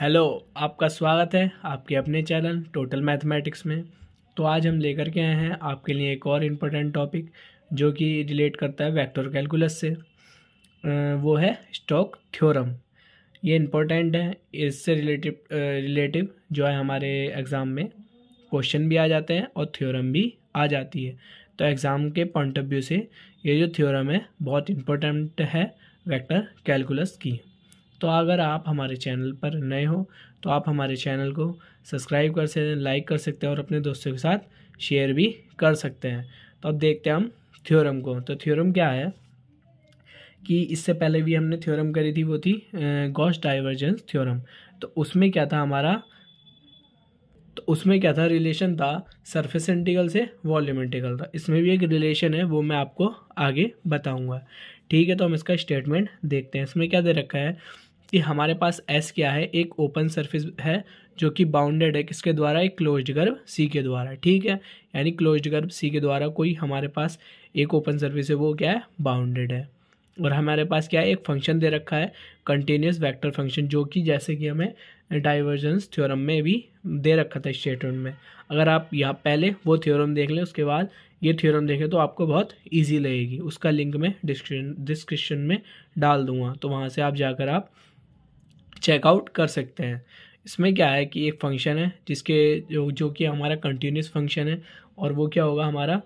hello आपका स्वागत है आपके अपने चैनल टोटल मैथमेटिक्स में तो आज हम लेकर के आए हैं आपके लिए एक और इम्पोर्टेंट टॉपिक जो कि रिलेट करता है वेक्टर कैलकुलस से वो है स्टॉक थ्योरम ये इम्पोर्टेंट है इससे रिलेटिव रिलेटिव जो है हमारे एग्ज़ाम में क्वेश्चन भी आ जाते हैं और थ्योरम भी आ जाती है तो एग्ज़ाम के पॉइंट ऑफ व्यू से ये जो थ्योरम है बहुत इम्पोर्टेंट है वेक्टर कैलकुलस की तो अगर आप हमारे चैनल पर नए हो तो आप हमारे चैनल को सब्सक्राइब कर सकते हैं लाइक कर सकते हैं और अपने दोस्तों के साथ शेयर भी कर सकते हैं तो अब देखते हैं हम थ्योरम को तो थ्योरम क्या है कि इससे पहले भी हमने थ्योरम करी थी वो थी गॉस डाइवर्जेंस थ्योरम तो उसमें क्या था हमारा तो उसमें क्या था रिलेशन था सरफेस इंटीगल से वॉल्यूम इंटीगल था इसमें भी एक रिलेशन है वो मैं आपको आगे बताऊंगा ठीक है तो हम इसका स्टेटमेंट देखते हैं इसमें क्या दे रखा है कि हमारे पास एस क्या है एक ओपन सरफेस है जो कि बाउंडेड है किसके द्वारा एक क्लोज्ड गर्व सी के द्वारा ठीक है यानी क्लोज्ड गर्व सी के द्वारा कोई हमारे पास एक ओपन सरफेस है वो क्या है बाउंडेड है और हमारे पास क्या है एक फंक्शन दे रखा है कंटिन्यूस वेक्टर फंक्शन जो कि जैसे कि हमें डाइवर्जेंस थ्योरम में भी दे रखा था स्टेटमेंट में अगर आप यहाँ पहले वो थ्योरम देख लें उसके बाद ये थ्योरम देखें तो आपको बहुत इजी लगेगी उसका लिंक मैं डिस्क्रिप्शन डिस्क्रिप्शन में डाल दूंगा तो वहाँ से आप जाकर आप चेकआउट कर सकते हैं इसमें क्या है कि एक फंक्शन है जिसके जो जो कि हमारा कंटिन्यूस फंक्शन है और वो क्या होगा हमारा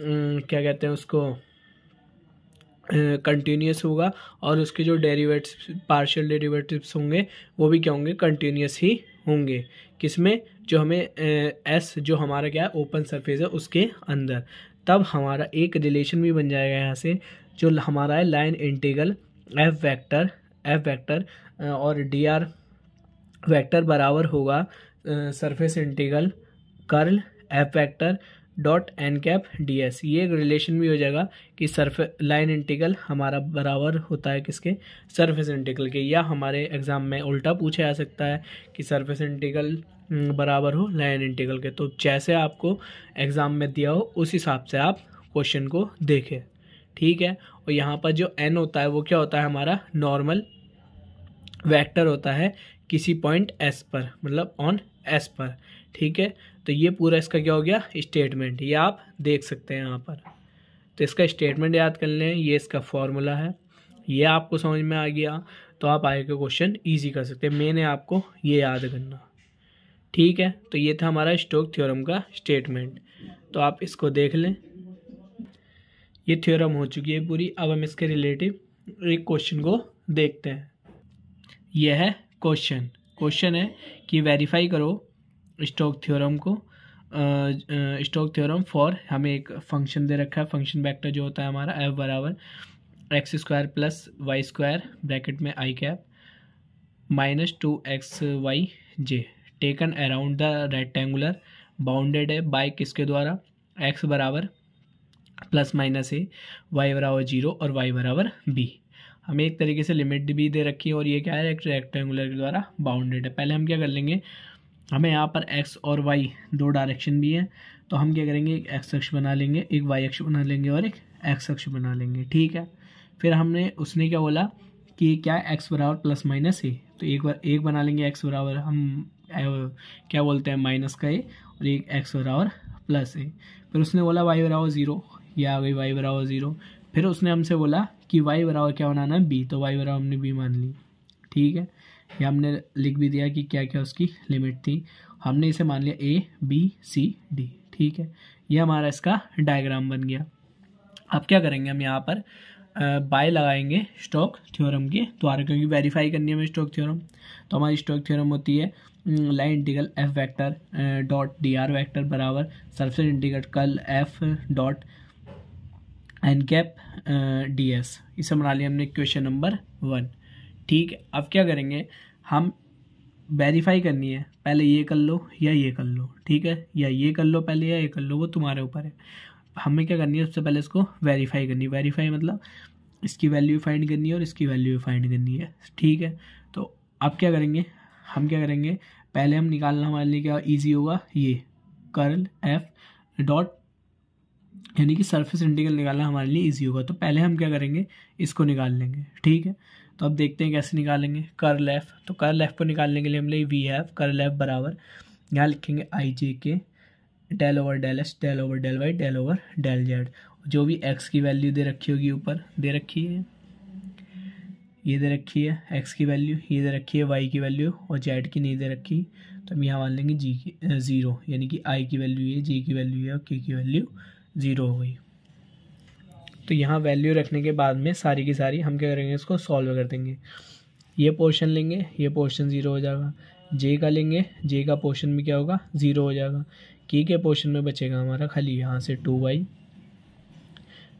क्या कहते हैं उसको कंटिन्यूस होगा और उसके जो डेरीवेट्स पार्शियल डेरिवेटिव्स होंगे वो भी क्या होंगे कंटिन्यूस ही होंगे किसमें जो हमें एस जो हमारा क्या है ओपन सरफेस है उसके अंदर तब हमारा एक रिलेशन भी बन जाएगा यहाँ से जो हमारा है line integral F vector F vector और डी आर वैक्टर बराबर होगा surface integral curl F vector dot N cap D S ये एक रिलेशन भी हो जाएगा कि सरफे लाइन इंटीगल हमारा बराबर होता है किसके सरफेस इंटीगल के या हमारे एग्ज़ाम में उल्टा पूछा जा सकता है कि सरफेस इंटीगल बराबर हो लाइन इंटीगल के तो जैसे आपको एग्ज़ाम में दिया हो उस हिसाब से आप क्वेश्चन को देखें ठीक है और यहाँ पर जो एन होता है वो क्या होता है हमारा नॉर्मल वेक्टर होता है किसी पॉइंट एस पर मतलब ऑन एस पर ठीक है तो ये पूरा इसका क्या हो गया स्टेटमेंट ये आप देख सकते हैं यहाँ पर तो इसका स्टेटमेंट याद कर लें ये इसका फॉर्मूला है ये आपको समझ में आ गया तो आप आगे का क्वेश्चन ईजी कर सकते हैं मैंने आपको ये याद करना ठीक है तो ये था हमारा स्टोक थ्योरम का स्टेटमेंट तो आप इसको देख लें ये थ्योरम हो चुकी है पूरी अब हम इसके रिलेटिव एक क्वेश्चन को देखते हैं ये है क्वेश्चन क्वेश्चन है कि वेरीफाई करो स्टोक थ्योरम को स्टोक थ्योरम फॉर हमें एक फंक्शन दे रखा है फंक्शन वेक्टर जो होता है हमारा एफ बराबर X square plus Y square bracket में I cap minus two x Y J taken around the rectangular bounded है बाय किसके द्वारा एक्स बराबर प्लस माइनस ए वाई बराबर जीरो और वाई बराबर बी हमें एक तरीके से लिमिट भी दे रखी है और ये क्या है एक रेक्टेंगुलर के द्वारा बाउंडेड है पहले हम क्या कर लेंगे हमें यहाँ पर एक्स और वाई दो डायरेक्शन भी हैं तो हम क्या करेंगे एक एक्स अक्ष बना लेंगे एक वाई अक्ष बना लेंगे और एक एक्स अक्ष बना लेंगे ठीक है फिर हमने उसने क्या बोला कि क्या एक्स बराबर प्लस माइनस ए तो एक बार एक बना लेंगे एक्स बराबर हम क्या बोलते हैं माइनस का ए और एक एक्स बराबर प्लस ए फिर उसने बोला वाई बराबर ज़ीरो या आ गई वाई बराबर ज़ीरो फिर उसने हमसे बोला कि वाई बराबर क्या बनाना है बी तो वाई बराबर हमने बी मान ली ठीक है ये हमने लिख भी दिया कि क्या क्या उसकी लिमिट थी हमने इसे मान लिया ए बी सी डी ठीक है ये हमारा इसका डायग्राम बन गया अब क्या करेंगे हम यहाँ पर बाय लगाएंगे स्टॉक थ्योरम के द्वारा क्योंकि वेरीफाई करनी है हमें स्टॉक थ्योरम तो हमारी स्टॉक थ्योरम होती है line integral F vector dot D R vector बराबर surface integral curl F dot N cap D S इसे बना लिया हमने क्वेश्चन नंबर वन ठीक है अब क्या करेंगे हम वेरीफाई करनी है पहले ये कर लो या ये कर लो ठीक है या ये कर लो पहले या ये कर लो वो तुम्हारे ऊपर है हमें क्या करनी है सबसे पहले इसको वेरीफाई करनी है वेरीफाई मतलब इसकी वैल्यू फाइंड करनी है और इसकी वैल्यू फाइंड करनी है ठीक है तो अब क्या करेंगे हम क्या करेंगे पहले हम निकालना हमारे लिए क्या ईजी होगा ये कर्ल एफ डॉट यानी कि सरफेस इंटीग्रल निकालना हमारे लिए ईजी होगा तो पहले हम क्या करेंगे इसको निकाल लेंगे ठीक है तो अब देखते हैं कैसे निकालेंगे कर लेफ तो कर लेफ को निकालने के लिए हम लोग वी एफ कर लेफ बराबर यहाँ लिखेंगे I J K del over del S del over del Y del over del Z जो भी एक्स की वैल्यू दे रखी होगी ऊपर दे रखी है ये दे रखी है एक्स की वैल्यू ये दे रखी है वाई की वैल्यू और जेड की नहीं दे रखी तो हम यहाँ मान लेंगे जी की ज़ीरो यानी कि आई की वैल्यू ये जी की वैल्यू है और के की वैल्यू ज़ीरो हो गई तो यहाँ वैल्यू रखने के बाद में सारी की सारी हम क्या करेंगे इसको सॉल्व कर देंगे ये पोर्शन लेंगे ये पोर्शन ज़ीरो हो जाएगा जे का लेंगे जे का पोर्शन भी क्या होगा ज़ीरो हो जाएगा के के पोर्शन में बचेगा हमारा खाली यहाँ से टू वाई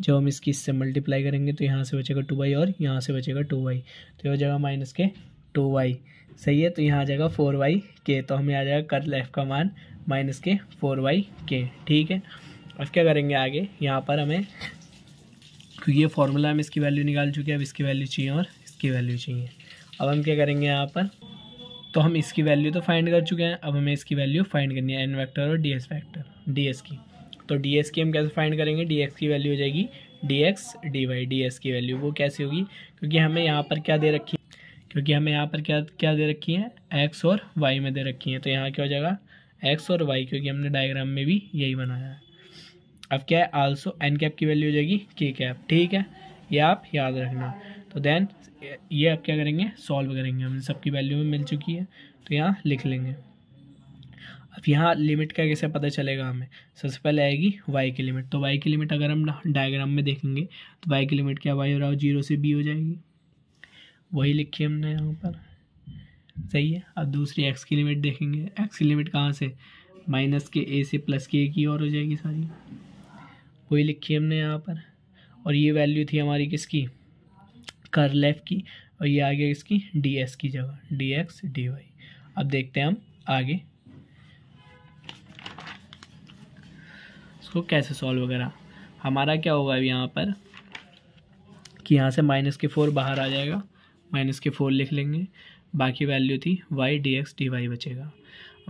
जब हम इसकी इससे मल्टीप्लाई करेंगे तो यहाँ से बचेगा टू वाई और यहाँ से बचेगा टू वाई तो यह हो जाएगा माइनस के टू वाई सही है तो यहाँ आ जाएगा फोर वाई के तो हमें आ जाएगा कर लेफ़ का मान माइनस के फोर वाई के ठीक है अब क्या करेंगे आगे यहाँ पर हमें क्योंकि ये फार्मूला हम इसकी वैल्यू निकाल चुके हैं अब इसकी वैल्यू चाहिए और इसकी वैल्यू चाहिए अब हम क्या करेंगे यहाँ पर तो हम इसकी वैल्यू तो फाइंड कर चुके हैं अब हमें इसकी वैल्यू फाइंड करनी है एन वैक्टर और D S vector D S की तो डी एस की हम कैसे फाइंड करेंगे डी एक्स की वैल्यू हो जाएगी D X D Y D S की वैल्यू वो कैसी होगी क्योंकि हमें यहाँ पर क्या दे रखी है क्योंकि हमें यहाँ पर क्या क्या दे रखी है एक्स और वाई में दे रखी है तो यहाँ क्या हो जाएगा एक्स और वाई क्योंकि हमने डायग्राम में भी यही बनाया है अब क्या है आल्सो एन कैप की वैल्यू हो जाएगी के कैप ठीक है ये आप याद रखना तो देन ये आप क्या करेंगे सॉल्व करेंगे हमें सबकी वैल्यू में मिल चुकी है तो यहाँ लिख लेंगे अब यहाँ लिमिट का कैसे पता चलेगा हमें सबसे पहले आएगी वाई की लिमिट तो वाई की लिमिट अगर हम डायग्राम में देखेंगे तो वाई की लिमिट क्या वाई हो रहा हो जीरो से बी हो जाएगी वही लिखी हमने यहाँ पर सही है अब दूसरी एक्स की लिमिट देखेंगे एक्स की लिमिट कहाँ से माइनस के ए से प्लस के ए की और हो जाएगी सारी वही लिखी हमने यहाँ पर और ये वैल्यू थी हमारी किसकी कर्ल एफ की और ये आ गया इसकी डी एस की जगह डी एक्स डी वाई अब देखते हैं हम आगे इसको कैसे सॉल्व वगैरह हमारा क्या होगा अब यहाँ पर कि यहाँ से माइनस के फोर बाहर आ जाएगा माइनस के फोर लिख लेंगे बाकी वैल्यू थी Y D X D Y बचेगा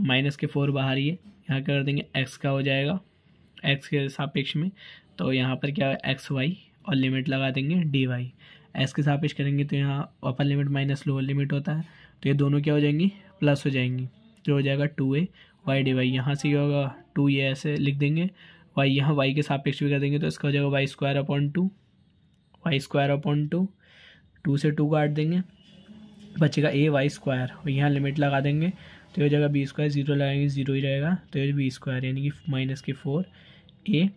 माइनस के फोर बाहर ये यहाँ कर देंगे एक्स का हो जाएगा एक्स के सापेक्ष में तो यहाँ पर क्या एक्स वाई और लिमिट लगा देंगे डी वाई एस के सापेक्ष करेंगे तो यहाँ upper limit minus lower limit होता है तो ये दोनों क्या हो जाएंगी प्लस हो जाएंगी जो हो जाएगा टू ए वाई डी वाई यहाँ से क्या होगा टू ये ऐसे लिख देंगे वाई यहाँ वाई के सापेक्ष भी कर देंगे तो इसका हो जाएगा y square upon two y square upon two two से टू काट देंगे बचेगा ए वाई स्क्वायर और यहाँ लिमिट लगा देंगे तो ये हो जाएगा बी स्क्वायर जीरो लगाएंगे जीरो ही रहेगा तो ये बी स्क्वायर यानी कि माइनस के फोर ए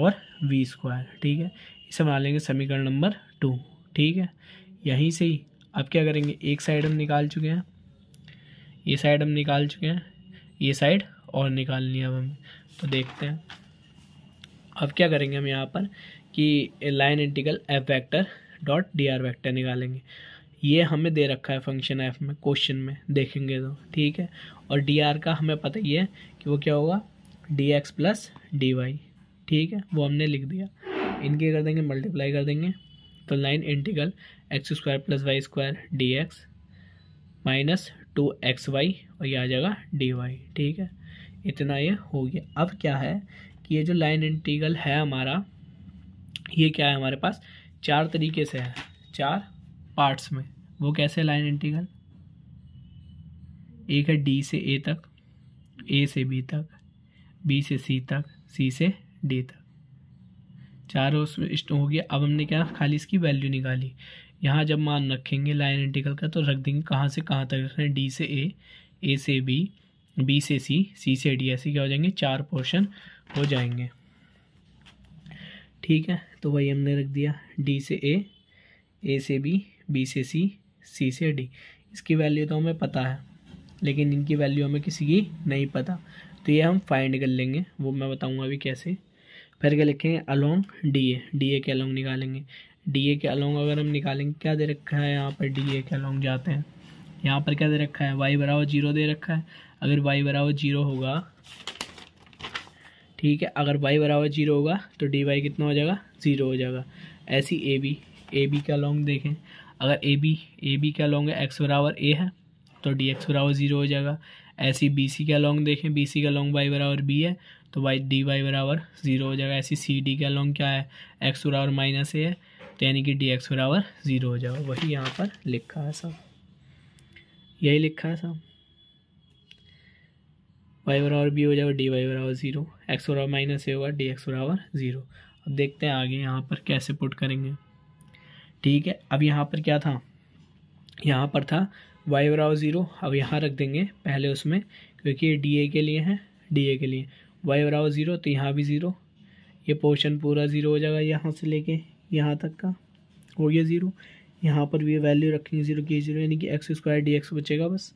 और वी स्क्वायर ठीक है इसे मान लेंगे समीकरण नंबर टू ठीक है यहीं से ही अब क्या करेंगे एक साइड हम निकाल चुके हैं ये साइड हम निकाल चुके हैं ये साइड और निकालनी है अब हमें तो देखते हैं अब क्या करेंगे हम यहाँ पर कि line integral F vector dot D R vector निकालेंगे ये हमें दे रखा है फंक्शन एफ में क्वेश्चन में देखेंगे तो ठीक है और डी आर का हमें पता ही है कि वो क्या होगा d x plus d y ठीक है वो हमने लिख दिया इनके कर देंगे मल्टीप्लाई कर देंगे तो line integral x square plus Y square d x minus two x y और ये आ जाएगा डी वाई ठीक है इतना ये हो गया अब क्या है कि ये जो लाइन इंटीगल है हमारा ये क्या है हमारे पास चार तरीके से है चार पार्ट्स में वो कैसे लाइन इंटीगल एक है डी से ए तक ए से बी तक बी से सी तक सी से डे तक चार स्टो हो गया अब हमने क्या खाली इसकी वैल्यू निकाली यहाँ जब मान रखेंगे लाइन इंटीग्रल का तो रख देंगे कहाँ से कहाँ तक रखना है डी से ए ए से बी बी से सी सी से डी ऐसे क्या हो जाएंगे चार पोर्शन हो जाएंगे ठीक है तो वही हमने रख दिया डी से ए ए से बी बी से सी सी से डी इसकी वैल्यू तो हमें पता है लेकिन इनकी वैल्यू हमें किसी की नहीं पता तो ये हम फाइंड कर लेंगे वो मैं बताऊंगा अभी कैसे फिर क्या लिखेंगे along d a d a के अलोंग निकालेंगे डी ए के अलोंग अगर हम निकालेंगे क्या दे रखा है यहाँ पर डी ए के अलोंग जाते हैं यहाँ पर क्या दे रखा है वाई बराबर जीरो दे रखा है अगर वाई बराबर जीरो होगा ठीक है अगर वाई बराबर जीरो होगा तो डी वाई कितना हो जाएगा ज़ीरो हो जाएगा ऐसी ए बी ए बी का लॉन्ग देखें अगर ए बी ए बी का लॉन्ग एक्स बराबर ए है तो डी एक्स बराबर ज़ीरो हो जाएगा ऐसी बी सी का लॉन्ग देखें बी सी का लॉन्ग वाई बराबर बी है तो वाई डी वाई बराबर ज़ीरो हो जाएगा ऐसी सी डी के अलॉन्ग क्या है एक्स बराबर माइनस ए है तो यानी कि डी एक्स बराबर ज़ीरो हो जाएगा वही यहाँ पर लिखा है सब यही लिखा है सब वाई बराबर बी हो जाएगा डी वाई बराबर ज़ीरो एक्स बराबर माइनस ए होगा डी एक्स बराबर ज़ीरो अब देखते हैं आगे यहाँ पर कैसे पुट करेंगे ठीक है अब यहाँ पर क्या था यहाँ पर था वाई बराबर ज़ीरो अब यहाँ रख देंगे पहले उसमें क्योंकि ये डी ए के लिए है डी ए के लिए वाई बराबर ज़ीरो तो यहाँ भी ज़ीरो ये पोर्शन पूरा ज़ीरो हो जाएगा यहाँ से लेके यहाँ तक का हो गया ज़ीरो यहाँ पर भी वैल्यू रखेंगे ज़ीरो की ज़ीरो यानी कि एक्स स्क्वायर डी एक्स बचेगा बस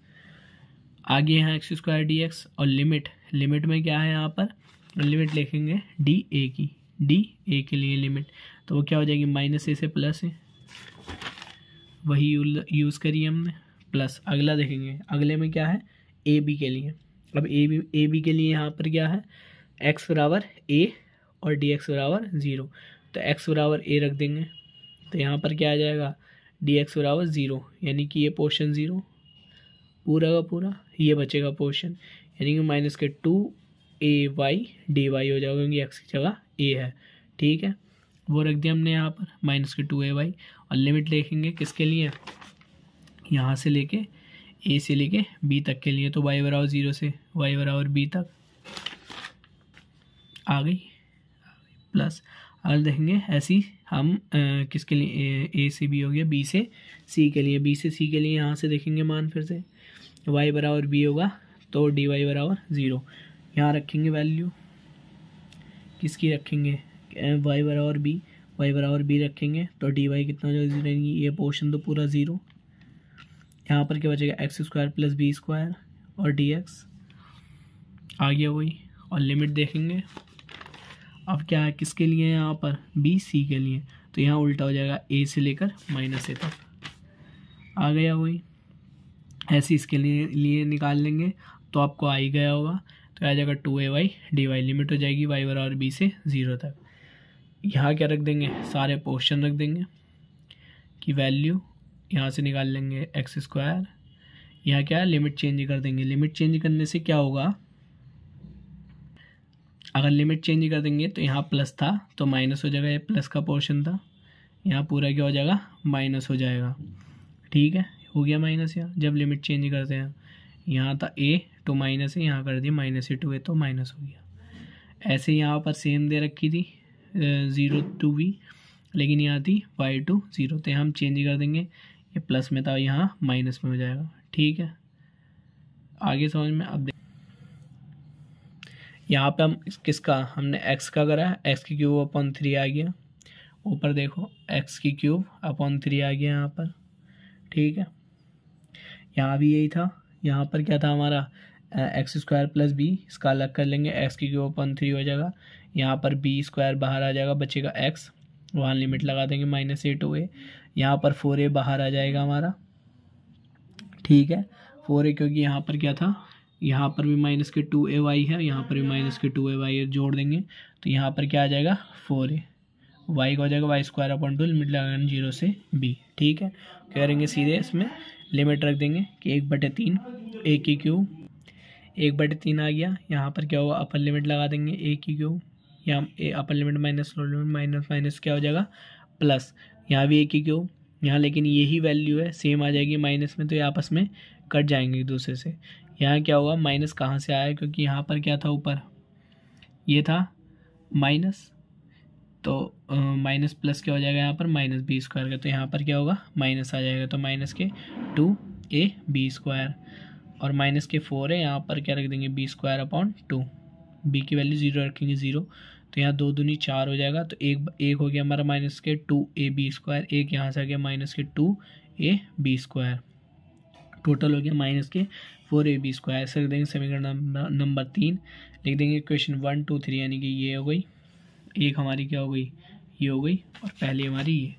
आगे यहाँ एक्स स्क्वायर डी एक्स और लिमिट लिमिट में क्या है यहाँ पर लिमिट लिखेंगे डी ए की डी ए के लिए लिमिट तो वो क्या हो जाएगी माइनस ए से प्लस है वही यूज़ करी हमने प्लस अगला देखेंगे अगले में क्या है ए बी के लिए अब ए बी ए बी के लिए यहाँ पर क्या है एक्स बराबर ए और डी एक्स बराबर ज़ीरो तो एक्स बराबर ए रख देंगे तो यहाँ पर क्या आ जाएगा डी एक्स बराबर ज़ीरो यानी कि ये पोर्शन ज़ीरो पूरा का पूरा ये बचेगा पोर्शन यानी कि माइनस के टू ए वाई डी वाई हो जाएगा क्योंकि एक्स की जगह ए है ठीक है वो रख दिया हमने यहाँ पर माइनस के टू ए वाई और लिमिट देखेंगे किसके लिए यहाँ से लेके ए से लेके बी तक के लिए तो वाई बराबर ज़ीरो से वाई बराबर बी तक आ गई प्लस अगर देखेंगे ऐसी हम आ, किसके लिए ए, से बी हो गया बी से सी के लिए बी से सी के लिए यहाँ से देखेंगे मान फिर से वाई बराबर बी होगा तो डी वाई बराबर ज़ीरो यहाँ रखेंगे वैल्यू किसकी रखेंगे वाई बराबर बी वाई बराबर बी रखेंगे तो डी वाई कितना जो जीरो ये पोर्शन तो पूरा ज़ीरो यहाँ पर क्या बचेगा x square plus b square और डी एक्स आ गया वही और लिमिट देखेंगे अब क्या है किसके लिए है यहाँ पर बी सी के लिए तो यहाँ उल्टा हो जाएगा ए से लेकर माइनस ए तक आ गया वही ऐसे इसके लिए लिए निकाल लेंगे तो आपको आ ही गया होगा तो आ जाएगा टू ए वाई डी वाई लिमिट हो जाएगी वाई बराबर बी से ज़ीरो तक यहाँ क्या रख देंगे सारे पोर्शन रख देंगे कि वैल्यू यहाँ से निकाल लेंगे एक्स स्क्वायर यहाँ क्या है लिमिट चेंज कर देंगे लिमिट चेंज करने से क्या होगा अगर लिमिट चेंज कर देंगे तो यहाँ प्लस था तो माइनस हो जाएगा ये प्लस का पोर्शन था यहाँ पूरा क्या हो जाएगा माइनस हो जाएगा ठीक है हो गया माइनस यहाँ जब लिमिट चेंज करते हैं यहाँ था ए टू माइनस है यहाँ कर दिया माइनस ए टू ए तो माइनस हो गया ऐसे यहाँ पर सेम दे रखी थी ज़ीरो टू बी लेकिन यहाँ थी वाई टू ज़ीरो तो हम चेंज कर देंगे ये प्लस में था यहाँ माइनस में हो जाएगा ठीक है आगे समझ में अब यहाँ पे हम किसका हमने एक्स का करा है एक्स की क्यूब अपॉन थ्री आ गया ऊपर देखो एक्स की क्यूब अपॉन थ्री आ गया यहाँ पर ठीक है यहाँ भी यही था यहाँ पर क्या था हमारा एक्स स्क्वायर प्लस बी इसका अलग कर लेंगे एक्स की क्यूब अपॉन थ्री हो जाएगा यहाँ पर बी स्क्वायर बाहर आ जाएगा बचेगा एक्स वहाँ लिमिट लगा देंगे माइनस ए टू ए यहाँ पर फोर ए बाहर आ जाएगा हमारा ठीक है फोर ए क्योंकि यहाँ पर क्या था यहाँ पर भी माइनस के टू ए वाई है यहाँ पर भी माइनस के टू ए वाई जोड़ देंगे तो यहाँ पर क्या आ जाएगा फोर ए वाई का हो जाएगा y square upon two limit लगा जीरो से बी ठीक है क्या करेंगे सीधे इसमें लिमिट रख देंगे कि एक बटे तीन ए की क्यू एक बटे तीन आ गया यहाँ पर क्या होगा अपर लिमिट लगा देंगे ए की क्यू यहाँ upper limit minus lower limit minus minus क्या हो जाएगा प्लस यहाँ भी एक ही क्यों यहाँ लेकिन यही वैल्यू है सेम आ जाएगी माइनस में तो ये आपस में कट जाएंगे एक दूसरे से यहाँ क्या होगा माइनस कहाँ से आया क्योंकि यहाँ पर क्या था ऊपर ये था माइनस तो माइनस प्लस क्या हो जाएगा यहाँ पर माइनस बी स्क्वायर का तो यहाँ पर क्या होगा माइनस आ जाएगा तो माइनस के टू ए बी स्क्वायर और माइनस के फोर है यहाँ पर क्या रख देंगे b square upon two b की वैल्यू ज़ीरो रखेंगे ज़ीरो तो यहाँ दो दूनी चार हो जाएगा तो एक एक हो गया हमारा माइनस के टू ए बी स्क्वायर एक यहाँ से आ गया माइनस के two a b square total हो गया माइनस के फोर ए बी स्क्वायर ऐसे लिख देंगे समीकरण नंबर तीन लिख देंगे क्वेश्चन वन टू थ्री यानी कि ये हो गई एक हमारी क्या हो गई ये हो गई और पहली हमारी ये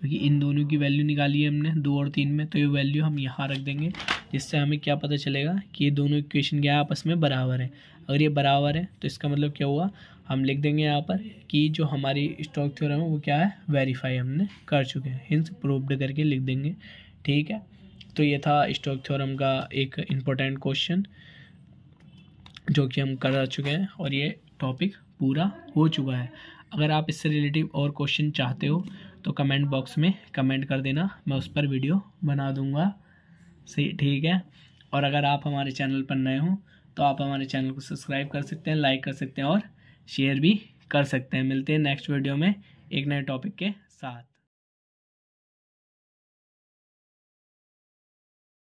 क्योंकि इन दोनों की वैल्यू निकाली है हमने दो और तीन में तो ये वैल्यू हम यहाँ रख देंगे जिससे हमें क्या पता चलेगा कि ये दोनों इक्वेशन क्या आपस में बराबर है अगर ये बराबर है तो इसका मतलब क्या हुआ हम लिख देंगे यहाँ पर कि जो हमारी स्टॉक थ्योरम है वो क्या है वेरीफाई हमने कर चुके हैं हिंस प्रूव्ड करके लिख देंगे ठीक है तो ये था स्टॉक थ्योरम का एक इम्पोर्टेंट क्वेश्चन जो कि हम कर चुके हैं और ये टॉपिक पूरा हो चुका है अगर आप इससे रिलेटिव और क्वेश्चन चाहते हो तो कमेंट बॉक्स में कमेंट कर देना मैं उस पर वीडियो बना दूंगा सही ठीक है और अगर आप हमारे चैनल पर नए हों तो आप हमारे चैनल को सब्सक्राइब कर सकते हैं लाइक कर सकते हैं और शेयर भी कर सकते हैं मिलते हैं नेक्स्ट वीडियो में एक नए टॉपिक के साथ